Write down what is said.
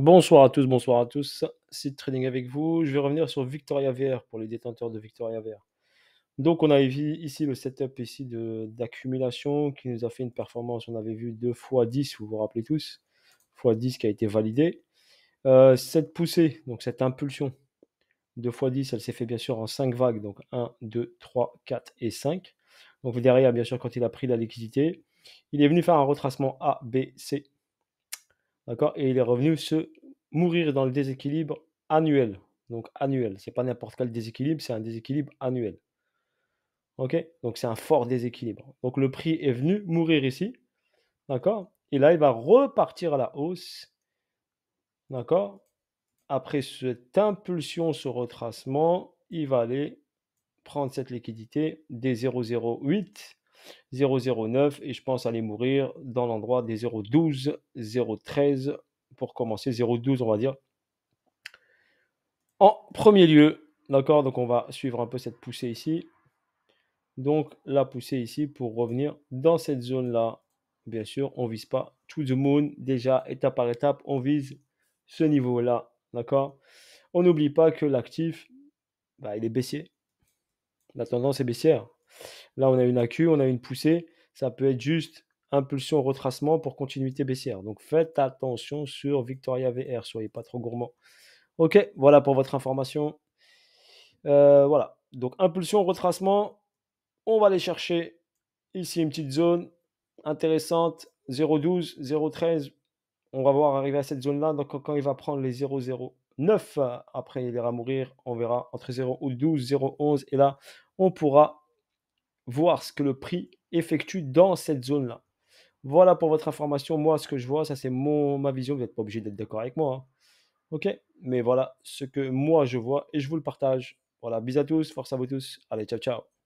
Bonsoir à tous, bonsoir à tous. C'est Trading avec vous. Je vais revenir sur Victoria VR pour les détenteurs de Victoria vert Donc, on avait vu ici le setup ici d'accumulation qui nous a fait une performance. On avait vu 2 fois 10, vous vous rappelez tous, x 10 qui a été validé. Euh, cette poussée, donc cette impulsion, 2 fois 10, elle s'est fait bien sûr en 5 vagues, donc 1, 2, 3, 4 et 5. Donc derrière, bien sûr, quand il a pris la liquidité, il est venu faire un retracement A, B, C D'accord Et il est revenu se mourir dans le déséquilibre annuel. Donc annuel, c'est pas n'importe quel déséquilibre, c'est un déséquilibre annuel. OK Donc c'est un fort déséquilibre. Donc le prix est venu mourir ici. D'accord Et là, il va repartir à la hausse. D'accord Après cette impulsion, ce retracement, il va aller prendre cette liquidité des 0,08 0,09 et je pense aller mourir dans l'endroit des 0,12, 0,13 pour commencer, 0,12 on va dire. En premier lieu, d'accord, donc on va suivre un peu cette poussée ici. Donc la poussée ici pour revenir dans cette zone-là. Bien sûr, on vise pas tout le monde Déjà, étape par étape, on vise ce niveau-là. D'accord On n'oublie pas que l'actif, bah, il est baissier. La tendance est baissière. Là, on a une AQ, on a une poussée. Ça peut être juste impulsion, retracement pour continuité baissière. Donc faites attention sur Victoria VR, soyez pas trop gourmand. Ok, voilà pour votre information. Euh, voilà, donc impulsion, retracement, on va aller chercher ici une petite zone intéressante, 0,12, 0,13. On va voir arriver à cette zone-là, donc quand il va prendre les 0,09, après il ira mourir, on verra entre 0 ou 12, 0,11, et là, on pourra voir ce que le prix effectue dans cette zone-là. Voilà pour votre information. Moi, ce que je vois, ça c'est ma vision. Vous n'êtes pas obligé d'être d'accord avec moi. Hein. Ok Mais voilà ce que moi je vois et je vous le partage. Voilà, bisous à tous, force à vous tous. Allez, ciao, ciao.